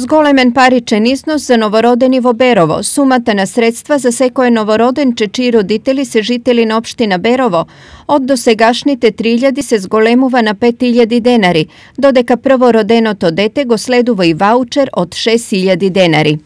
Зголемен паричен износ за новородени во Берово, сумата на средства за секој новороден чечи родители се жители на општина Берово, од досегашните 3000 се зголемува на 5000 денари, додека првороденото дете го следува и ваучер од 6000 денари.